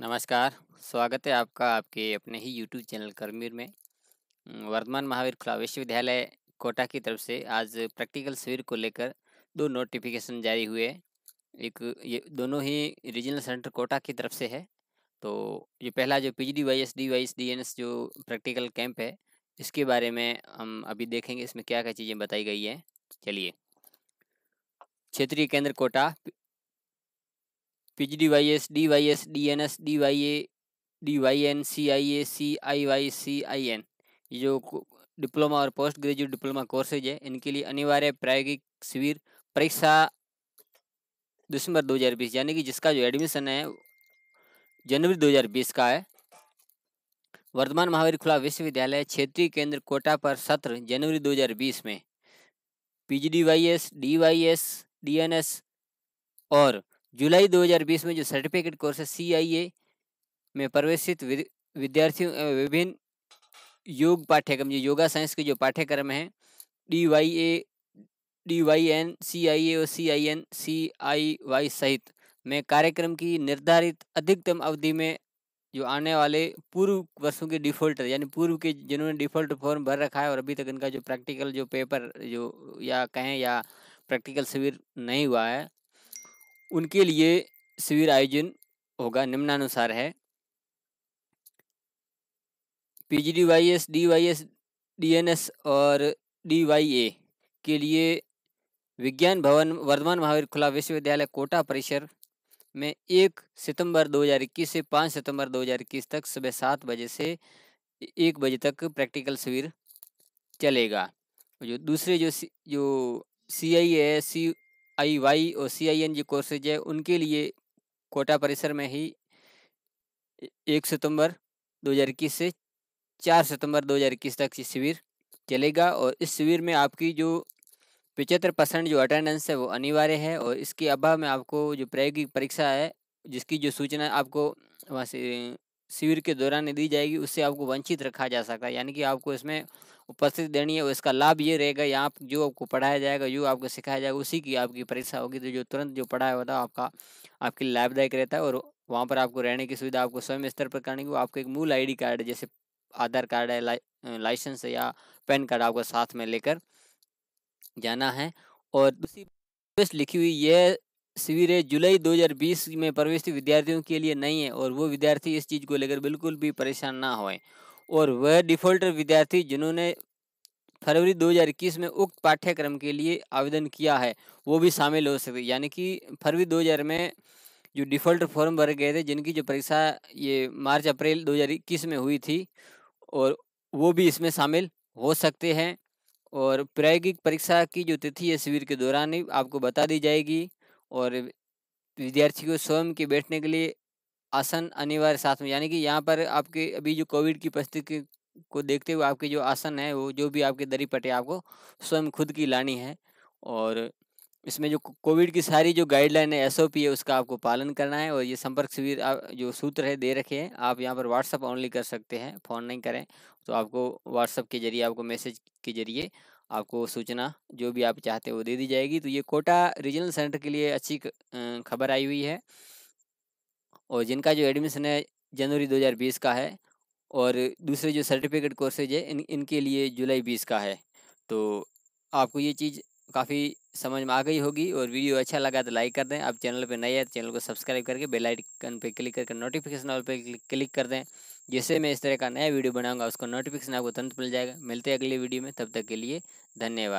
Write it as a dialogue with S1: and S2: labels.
S1: नमस्कार स्वागत है आपका आपके अपने ही यूट्यूब चैनल करमीर में वर्धमान महावीर खुला विश्वविद्यालय कोटा की तरफ से आज प्रैक्टिकल शिविर को लेकर दो नोटिफिकेशन जारी हुए एक ये दोनों ही रीजनल सेंटर कोटा की तरफ से है तो ये पहला जो P G D Y S D Y S D N S जो प्रैक्टिकल कैंप है इसके बारे में हम अभी देखेंगे इसमें क्या क्या चीज़ें बताई गई हैं चलिए क्षेत्रीय केंद्र Kota P G D Y S D Y S D N S D Y A D Y N C I A C I Y C I N ये जो डिप्लोमा और पोस्ट ग्रेजुएट डिप्लोमा कोर्सेज है इनके लिए अनिवार्य प्रायोगिक शिविर परीक्षा दिसंबर 2020 यानी कि जिसका जो एडमिशन है जनवरी 2020 का है वर्धमान महावीर खुला विश्वविद्यालय क्षेत्रीय केंद्र कोटा पर सत्र जनवरी 2020 में P G D Y S D Y S D N S और जुलाई 2020 में जो सर्टिफिकेट आई सीआईए में प्रवेशित विद्यार्थियों विभिन्न योग पाठ्यक्रम जो योगा साइंस के जो पाठ्यक्रम हैं D Y A D Y N C I A और C I N C I Y सहित में कार्यक्रम की निर्धारित अधिकतम अवधि में जो आने वाले पूर्व वर्षों के डिफॉल्टर यानी पूर्व के जिन्होंने डिफॉल्ट फॉर्म भर रखा है और अभी तक इनका जो प्रैक्टिकल जो पेपर जो या कहें या प्रैक्टिकल शिविर नहीं हुआ है उनके लिए शिविर आयोजन होगा निम्नानुसार है P G D Y S D Y S D N S और डी वाई ए के लिए विज्ञान भवन वर्धमान महावीर खुला विश्वविद्यालय कोटा परिसर में एक सितंबर 2021 से पाँच सितंबर 2021 तक सुबह सात बजे से एक बजे तक प्रैक्टिकल शिविर चलेगा जो दूसरे जो जो सी I A C I Y और C I N G courses है उनके लिए कोटा परिसर में ही एक सितंबर 2021 से चार सितंबर 2021 तक ये शिविर चलेगा और इस शिविर में आपकी जो पचहत्तर परसेंट जो अटेंडेंस है वो अनिवार्य है और इसके अभाव में आपको जो प्रायोगिक परीक्षा है जिसकी जो सूचना आपको वहाँ से शिविर के दौरान दी जाएगी उससे आपको वंचित रखा जा सकता है यानी कि आपको इसमें उपस्थिति देनी है और इसका लाभ ये रहेगा यहाँ जो आपको पढ़ाया जाएगा जो आपको सिखाया जाएगा उसी की आपकी परीक्षा होगी तो जो तुरंत जो पढ़ाया होता है आपका आपके लिए लाभदायक रहता है और वहाँ पर आपको रहने की सुविधा आपको स्वयं स्तर पर करने की आपको एक मूल आईडी कार्ड जैसे आधार कार्ड है लाइसेंस है या पैन कार्ड आपको साथ में लेकर जाना है और दूसरी लिखी हुई यह शिविरें जुलाई 2020 में प्रवेश विद्यार्थियों के लिए नहीं है और वो विद्यार्थी इस चीज़ को लेकर बिल्कुल भी परेशान ना होए और वह डिफॉल्टर विद्यार्थी जिन्होंने फरवरी 2021 में उक्त पाठ्यक्रम के लिए आवेदन किया है वो भी शामिल हो सके यानी कि फरवरी 2000 में जो डिफ़ॉल्टर फॉर्म भर गए थे जिनकी जो परीक्षा ये मार्च अप्रैल दो में हुई थी और वो भी इसमें शामिल हो सकते हैं और प्रायोगिक परीक्षा की जो तिथि है शिविर के दौरान ही आपको बता दी जाएगी और विद्यार्थी को स्वयं के बैठने के लिए आसन अनिवार्य साथ में यानी कि यहाँ पर आपके अभी जो कोविड की परिस्थिति को देखते हुए आपके जो आसन है वो जो भी आपके दरी पटे आपको स्वयं खुद की लानी है और इसमें जो कोविड की सारी जो गाइडलाइन है एसओपी है उसका आपको पालन करना है और ये संपर्क शिविर जो सूत्र है दे रखे हैं आप यहाँ पर व्हाट्सअप ऑनली कर सकते हैं फ़ोन नहीं करें तो आपको व्हाट्सअप के जरिए आपको मैसेज के जरिए आपको सूचना जो भी आप चाहते हो दे दी जाएगी तो ये कोटा रीजनल सेंटर के लिए अच्छी खबर आई हुई है और जिनका जो एडमिशन है जनवरी 2020 का है और दूसरे जो सर्टिफिकेट कोर्सेज है इन इनके लिए जुलाई बीस का है तो आपको ये चीज़ काफ़ी समझ में आ गई होगी और वीडियो अच्छा लगा तो लाइक कर दें आप चैनल पर नए हैं तो चैनल को सब्सक्राइब करके बेल आइकन पर क्लिक करके नोटिफिकेशन ऑल पर क्लिक कर दें जैसे मैं इस तरह का नया वीडियो बनाऊंगा उसका नोटिफिकेशन आपको तुरंत मिल जाएगा मिलते हैं अगले वीडियो में तब तक के लिए धन्यवाद